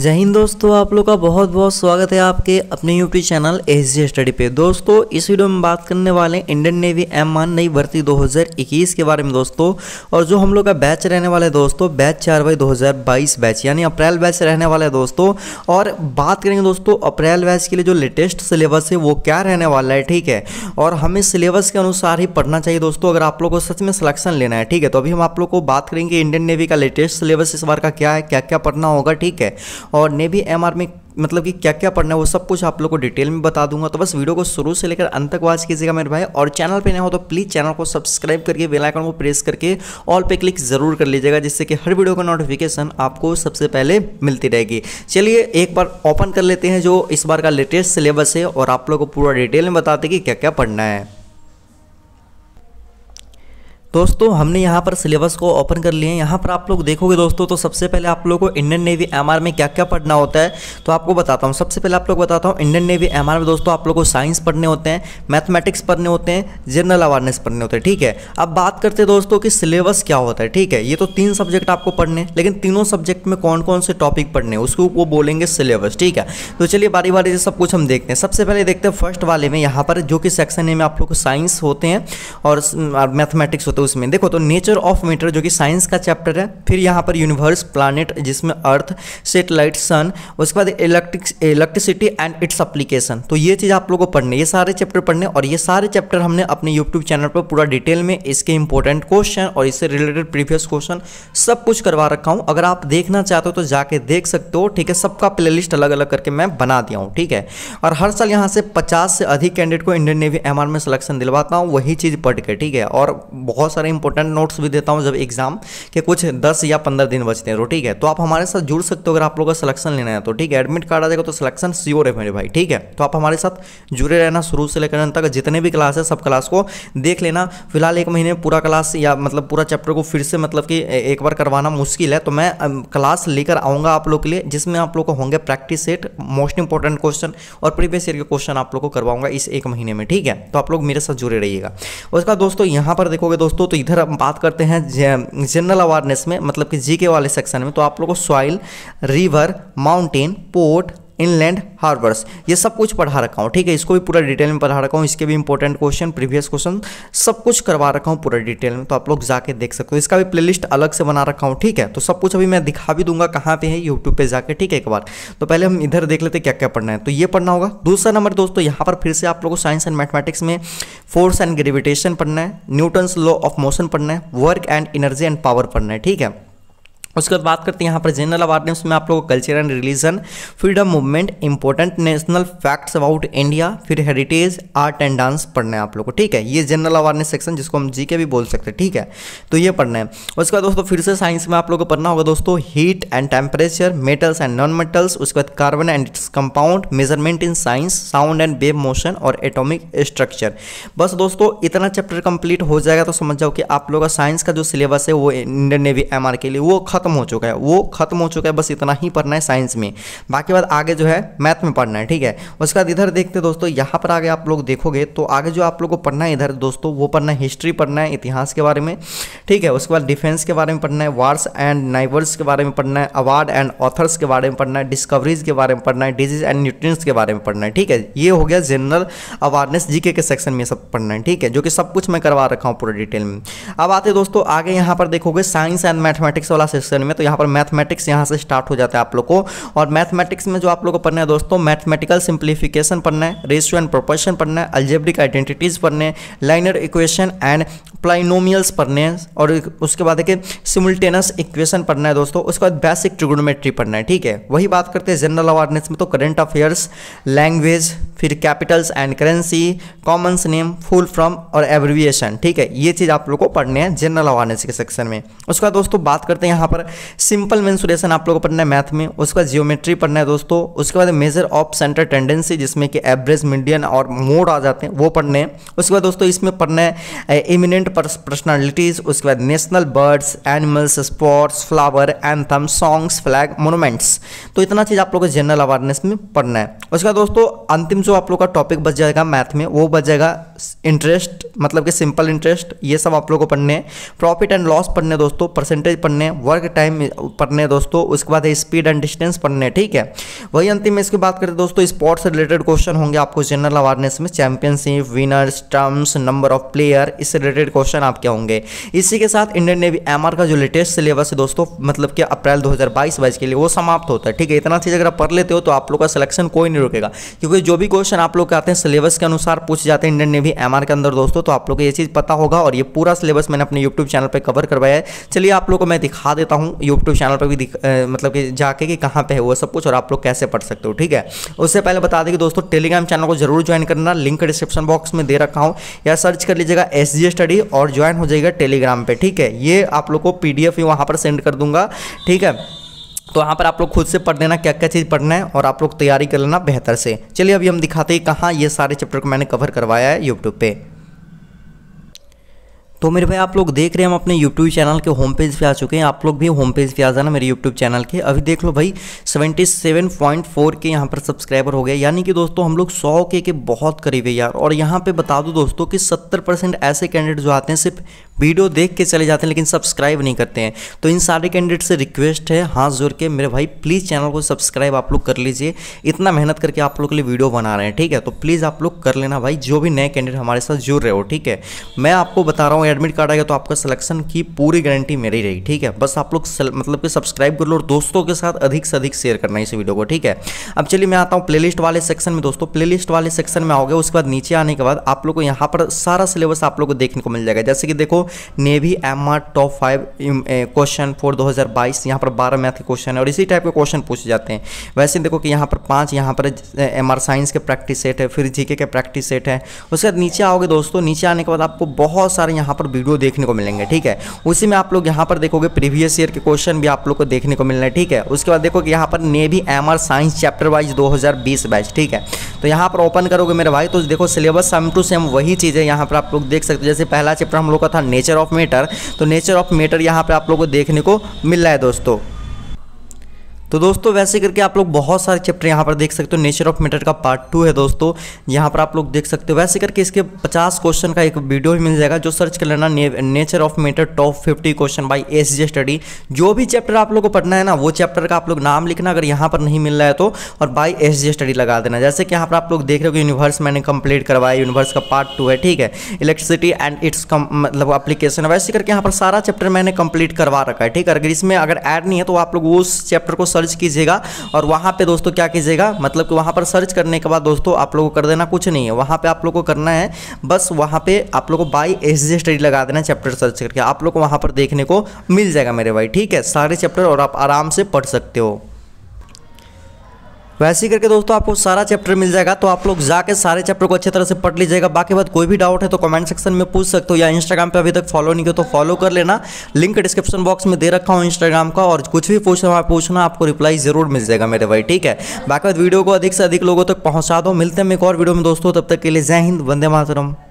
जय हिंद दोस्तों आप लोग का बहुत बहुत स्वागत है आपके अपने YouTube channel S G study पे दोस्तों इस वीडियो में बात करने वाले हैं इंडियन नेवी एम वन नई भर्ती 2021 के बारे में दोस्तों और जो हम लोग का बैच रहने वाला है दोस्तों बैच चार बाई दो बैच यानी अप्रैल बैच रहने वाला है दोस्तों और बात करेंगे दोस्तों अप्रैल बैच के लिए जो लेटेस्ट सिलेबस है वो क्या रहने वाला है ठीक है और हमें सिलेबस के अनुसार ही पढ़ना चाहिए दोस्तों अगर आप लोग को सच में सिलेक्शन लेना है ठीक है तो अभी हम आप लोग को बात करेंगे इंडियन नेवी का लेटेस्ट सिलेबस इस बार का क्या है क्या क्या पढ़ना होगा ठीक है और नेवी एम में मतलब कि क्या क्या पढ़ना है वो सब कुछ आप लोग को डिटेल में बता दूंगा तो बस वीडियो को शुरू से लेकर अंत तक वाच कीजिएगा मेरे भाई और चैनल पे नए हो तो प्लीज़ चैनल को सब्सक्राइब करके बेल आइकन को प्रेस करके ऑल पे क्लिक जरूर कर लीजिएगा जिससे कि हर वीडियो का नोटिफिकेशन आपको सबसे पहले मिलती रहेगी चलिए एक बार ओपन कर लेते हैं जो इस बार का लेटेस्ट सिलेबस है और आप लोग को पूरा डिटेल में बताते कि क्या क्या पढ़ना है दोस्तों हमने यहाँ पर सिलेबस को ओपन कर लिए हैं यहाँ पर आप लोग देखोगे दोस्तों तो सबसे पहले आप लोगों को इंडियन नेवी एम में क्या क्या पढ़ना होता है तो आपको बताता हूँ सबसे पहले आप लोग बताता हूँ इंडियन नेवी एम में दोस्तों आप लोग को साइंस पढ़ने होते हैं मैथमेटिक्स पढ़ने होते हैं जनरल अवेयरनेस पढ़ने होते हैं ठीक है अब बात करते हैं दोस्तों कि सिलेबस क्या होता है ठीक है ये तो तीन सब्जेक्ट आपको पढ़ने लेकिन तीनों सब्जेक्ट में कौन कौन से टॉपिक पढ़ने हैं उसको वो बोलेंगे सिलेबस ठीक है तो चलिए बारी बारी से सब कुछ हम देखते हैं सबसे पहले देखते हैं फर्स्ट वाले में यहाँ पर जो कि सेक्शन ए में आप लोग को साइंस होते हैं और मैथमेटिक्स होते हैं तो उसमें देखो तो नेचर ऑफ मैटर जो कि साइंस का चैप्टर है फिर यहाँ पर यूनिवर्स प्लानट जिसमें अर्थ सेटेलाइट सन उसके बाद electric electricity and its application तो ये चीज़ आप लोगों को पढ़ने ये सारे चैप्टर पढ़ने और ये सारे चैप्टर हमने अपने यूट्यूब चैनल पर पूरा डिटेल में इसके इंपॉर्टेंट क्वेश्चन और इससे रिलेटेड प्रीवियस क्वेश्चन सब कुछ करवा रखा हूँ अगर आप देखना चाहते हो तो जाके देख सकते हो ठीक है सबका प्ले अलग अलग करके मैं बना दिया हूँ ठीक है और हर साल यहाँ से पचास से अधिक कैंडिडेट को इंडियन नेवी एम में सिलेक्शन दिलवाता हूँ वही चीज़ पढ़ के ठीक है और बहुत बहुत सारे इंपॉर्टेंट नोट्स भी देता हूँ जब एग्जाम के कुछ दस या पंद्रह दिन बचते हैं तो ठीक है तो आप हमारे साथ जुड़ सकते हो अगर आप लोगों का सिलेक्शन लेना है तो ठीक है एडमिट कार्ड आ जाएगा तो सिलेक्शन श्योर है मेरे भाई ठीक है तो आप हमारे साथ जुड़े रहना शुरू से लेकर अंत तक जितने भी क्लास है सब क्लास को देख लेना फिलहाल एक महीने पूरा क्लास या मतलब पूरा चैप्टर को फिर से मतलब कि एक बार करवाना मुश्किल है तो मैं क्लास लेकर आऊँगा आप लोग के लिए जिसमें आप लोग को होंगे practice set most important question और प्रीवियस ईयर के क्वेश्चन आप लोग को करवाऊंगा इस एक महीने में ठीक है तो आप लोग मेरे साथ जुड़े रहिएगा उसका दोस्तों यहाँ पर देखोगे दोस्तों दोस्तों तो इधर हम बात करते हैं जनरल अवेयरनेस में मतलब कि जीके वाले सेक्शन में तो आप लोगों को soil river mountain port inland harbours ये सब कुछ पढ़ा रखा हूँ ठीक है इसको भी पूरा डिटेल में पढ़ा रखा हूँ इसके भी इंपॉर्टेंट क्वेश्चन प्रीवियस क्वेश्चन सब कुछ करवा रखा हूँ पूरा डिटेल में तो आप लोग जाके देख सकते हो इसका भी प्लेलिस्ट अलग से बना रखा हूँ ठीक है तो सब कुछ अभी मैं दिखा भी दूंगा कहाँ पे है यूट्यूब पे जाकर ठीक है एक बार तो पहले हम इधर देख लेते क्या क्या पढ़ना है तो ये पढ़ना होगा दूसरा नंबर दोस्तों यहाँ पर फिर से आप लोगों को साइंस एंड मैथमेटिक्स में फोर्स एंड ग्रेविटेशन पढ़ना है न्यूटन्स लॉ ऑफ मोशन पढ़ना है work and energy and power पढ़ना है ठीक है उसके बाद बात करते हैं यहाँ पर जनरल अवार्डनेस में आप लोगों को culture and religion freedom movement important national facts about India फिर हेरिटेज आर्ट एंड डांस पढ़ना है आप लोग को ठीक है ये जनरल अवार्डनेस सेक्शन जिसको हम जी के भी बोल सकते हैं ठीक है तो ये पढ़ना है उसके बाद दोस्तों फिर से साइंस में आप लोग को पढ़ना होगा दोस्तों heat and temperature metals and non metals उसके बाद carbon and its compound measurement in science sound and wave motion और एटोमिक स्ट्रक्चर बस दोस्तों इतना चैप्टर कंप्लीट हो जाएगा तो समझ जाओ कि आप लोग का साइंस का जो सिलेबस है वो इंडियन नेवी एम के लिए वो खत्म हो चुका है वो खत्म हो चुका है बस इतना ही पढ़ना है साइंस में बाकी बाद आगे जो है मैथ में पढ़ना है ठीक है उसके बाद इधर देखते दोस्तों यहाँ पर आगे आप लोग देखोगे तो आगे जो आप लोग को पढ़ना है इधर दोस्तों वो पढ़ना है हिस्ट्री पढ़ना है इतिहास के बारे में ठीक है उसके बाद डिफेंस के बारे में पढ़ना है वार्स एंड नाइवर्स के बारे में पढ़ना है अवार्ड एंड ऑथर्स के बारे में पढ़ना है डिस्कवरीज के बारे में पढ़ना है डिजीज एंड न्यूट्रिय के बारे में पढ़ना है ठीक है ये हो गया जनरल अवेयरनेस जीके के सेक्शन में सब पढ़ना है ठीक है जो कि सब कुछ मैं करवा रखा हूँ पूरा डिटेल में अब आते दोस्तों आगे यहाँ पर देखोगे साइंस एंड मैथमेटिक्स वाला सेक्शन में तो यहाँ पर मैथमेटिक्स यहाँ से स्टार्ट हो जाता है आप लोग को और मैथमेटिक्स में जो आप लोग को पढ़ना है दोस्तों मैथमेटिकल सिंप्लीफिकेशन पढ़ना है रेशियो एंड प्रोपोर्शन पढ़ना है अल्जेब्रिक आइडेंटिटीज़ पढ़ने लाइनर इक्वेशन एंड प्लाइनोमियल्स पढ़ने और उसके बाद देखिए सिमुलटेनस इक्वेशन पढ़ना है दोस्तों उसके बाद बेसिक ट्रिगोनोमेट्री पढ़ना है ठीक है वही बात करते हैं जनरल अवेयरनेस में तो करेंट अफेयर्स लैंग्वेज फिर capitals and currency commons name full form और एब्रिविएशन ठीक है ये चीज़ आप लोग को पढ़ने हैं जनरल अवेयरनेस के सेक्शन में उसके बाद दोस्तों बात करते हैं यहाँ पर पर सिंपल मेंसुरेशन आप लोगों को पढ़ना है मैथ में उसके बाद जियोमेट्री पढ़ना है दोस्तों उसके बाद मेजर ऑफ सेंटर टेंडेंसी जिसमें कि एवरेज मीडियन और मोड आ जाते हैं वो पढ़ने हैं उसके बाद दोस्तों इसमें पढ़ना है इमिनेंट पर्सनैलिटीज उसके बाद national birds animals sports flower anthem songs flag monuments तो इतना चीज़ आप लोग को जनरल अवेयरनेस में पढ़ना है उसके बाद दोस्तों अंतिम जो आप लोग का टॉपिक बच जाएगा मैथ में वो बच जाएगा इंटरेस्ट मतलब कि सिंपल इंटरेस्ट ये सब आप लोग को पढ़ने हैं प्रॉफिट एंड लॉस पढ़ने दोस्तों परसेंटेज पढ़ने वर्क टाइम पढ़ने दोस्तों उसके बाद स्पीड एंड डिस्टेंस पढ़ने ठीक है वही अंतिम में इसकी बात करें दोस्तों स्पोर्ट्स रिलेटेड क्वेश्चन होंगे आपको जनरल अवेयरनेस में championship winners terms number of player इससे रिलेटेड क्वेश्चन आपके होंगे इसी के साथ इंडियन नेवी एम का जो लेटेस्ट सिलेबस है दोस्तों मतलब कि अप्रैल दो हज़ार के लिए वो समाप्त होता है ठीक है इतना चीज़ अगर आप पढ़ लेते हो तो आप लोग का सिलेक्शन कोई नहीं रुकेगा क्योंकि जो भी क्वेश्चन आप लोग के आते हैं सिलेबस के अनुसार पूछ जाते हैं इंडियन नेवी एम के अंदर दोस्तों तो आप लोग को ये चीज़ पता होगा और ये पूरा सिलेबस मैंने अपने यूट्यूब चैनल पर कवर करवाया है चलिए आप लोग को मैं दिखा देता हूँ हूँ यूट्यूब चैनल पर भी मतलब कि जाके कि कहाँ पर है वो सब कुछ और आप लोग कैसे पढ़ सकते हो ठीक है उससे पहले बता दें कि दोस्तों टेलीग्राम चैनल को जरूर ज्वाइन करना लिंक डिस्क्रिप्शन बॉक्स में दे रखा हूँ या सर्च कर लीजिएगा एस स्टडी और ज्वाइन हो जाएगा टेलीग्राम पर ठीक है ये आप लोग को पी डी पर सेंड कर दूंगा ठीक है तो वहां पर आप लोग खुद से पढ़ लेना क्या क्या चीज़ पढ़ना है और आप लोग तैयारी कर लेना बेहतर से चलिए अभी हम दिखाते हैं कहाँ ये सारे चैप्टर को मैंने कवर करवाया है यूट्यूब पर तो मेरे भाई आप लोग देख रहे हैं हम अपने यूट्यूब चैनल के होम पेज पे आ चुके हैं आप लोग भी होम पेज पे आ जाना मेरे यूट्यूब चैनल के अभी देख लो भाई 77.4 के यहाँ पर सब्सक्राइबर हो गए यानी कि दोस्तों हम लोग 100 के के बहुत करीब है यार और यहाँ पे बता दो दोस्तों कि 70 परसेंट ऐसे कैंडिडेट जो आते हैं सिर्फ वीडियो देख के चले जाते हैं लेकिन सब्सक्राइब नहीं करते हैं तो इन सारे कैंडिडेट से रिक्वेस्ट है हाथ जोड़ के मेरे भाई प्लीज़ चैनल को सब्सक्राइब आप लोग कर लीजिए इतना मेहनत करके आप लोग के लिए वीडियो बना रहे हैं ठीक है तो प्लीज़ आप लोग कर लेना भाई जो भी नए कैंडिडेट हमारे साथ जुड़ रहे हो ठीक है मैं आपको बता रहा हूँ में एडमिट कार्ड आएगा तो आपका सिलेक्शन की पूरी गारंटी मेरी रहेगी ठीक है बस आप लोग मतलब कि सब्सक्राइब कर लो और दोस्तों के साथ अधिक से अधिक शेयर करना इस वीडियो को ठीक है अब चलिए मैं आता हूँ प्ले वाले सेक्शन में दोस्तों प्ले वाले सेक्शन में आओगे उसके बाद नीचे आने के बाद आप लोग को यहाँ पर सारा सिलेबस आप लोग को देखने को मिल जाएगा जैसे कि देखो navy M top five question four दो हज़ार यहाँ पर बारह मैथ के क्वेश्चन है और इसी टाइप के क्वेश्चन पूछे जाते हैं वैसे देखो कि यहाँ पर पाँच यहाँ पर एम साइंस के प्रैक्टिस सेट है फिर जीके के प्रैक्टिस सेट है उसके बाद नीचे आओगे दोस्तों नीचे आने के बाद आपको बहुत सारे यहाँ पर वीडियो देखने को मिलेंगे ठीक है उसी में आप लोग यहाँ पर देखोगे प्रीवियस ईयर के क्वेश्चन भी आप लोग को देखने को मिलना है ठीक है उसके बाद देखोगे यहाँ पर navy M science chapter wise दो बैच ठीक है तो यहाँ पर ओपन करोगे मेरे भाई तो देखो सिलेबस सेम टू सेम वही चीज़ है यहाँ पर आप लोग देख सकते हो जैसे पहला चैप्टर हम लोग का था नेचर ऑफ मेटर तो नेचर ऑफ मेटर यहाँ पर आप लोग को देखने को मिल रहा है दोस्तों तो दोस्तों वैसे करके आप लोग बहुत सारे चैप्टर यहाँ पर देख सकते हो नेचर ऑफ मैटर का पार्ट टू है दोस्तों यहाँ पर आप लोग देख सकते हो वैसे करके इसके 50 क्वेश्चन का एक वीडियो भी मिल जाएगा जो सर्च कर लेना ने, nature of matter top 50 question by S J study जो भी चैप्टर आप लोग को पढ़ना है ना वो चैप्टर का आप लोग नाम लिखना अगर यहाँ पर नहीं मिल रहा है तो और बाई एस जे स्टडी लगा देना जैसे कि यहाँ पर आप लोग देख रहे हो यूनिवर्स मैंने कंप्लीट करवाया यूनिवर्स का पार्ट टू है ठीक है इलेक्ट्रिसिटी एंड इट्स मतलब अप्लीकेशन वैसे करके यहाँ पर सारा चैप्टर मैंने कंप्लीट करवा रखा है ठीक है अगर इसमें अगर ऐड नहीं है तो आप लोग उस चैप्टर को सर्च कीजिएगा और वहाँ पर दोस्तों क्या कीजिएगा मतलब कि वहाँ पर सर्च करने के बाद दोस्तों आप लोगों को कर देना कुछ नहीं है वहाँ पर आप लोगों को करना है बस वहाँ पर आप लोगों को बाई एस जी स्टडी लगा देना चैप्टर सर्च करके आप लोग को वहाँ पर देखने को मिल जाएगा मेरे भाई ठीक है सारे चैप्टर और आप आराम से पढ़ सकते हो वैसे करके दोस्तों आपको सारा चैप्टर मिल जाएगा तो आप लोग जाके सारे चैप्टर को अच्छे तरह से पढ़ लीजिएगा बाकी बात कोई भी डाउट है तो कमेंट सेक्शन में पूछ सकते हो या इंस्टाग्राम पर अभी तक फॉलो नहीं किया तो फॉलो कर लेना लिंक डिस्क्रिप्शन बॉक्स में दे रखा हूँ इंस्टाग्राम का और कुछ भी पूछना वहाँ पूछना आपको रिप्लाई जरूर मिल जाएगा मेरे भाई ठीक है बाकी बात वीडियो को अधिक से अधिक लोगों तक पहुँचा दो मिलते हैं एक और वीडियो में दोस्तों तब तक के लिए जय हिंद वंदे मातरम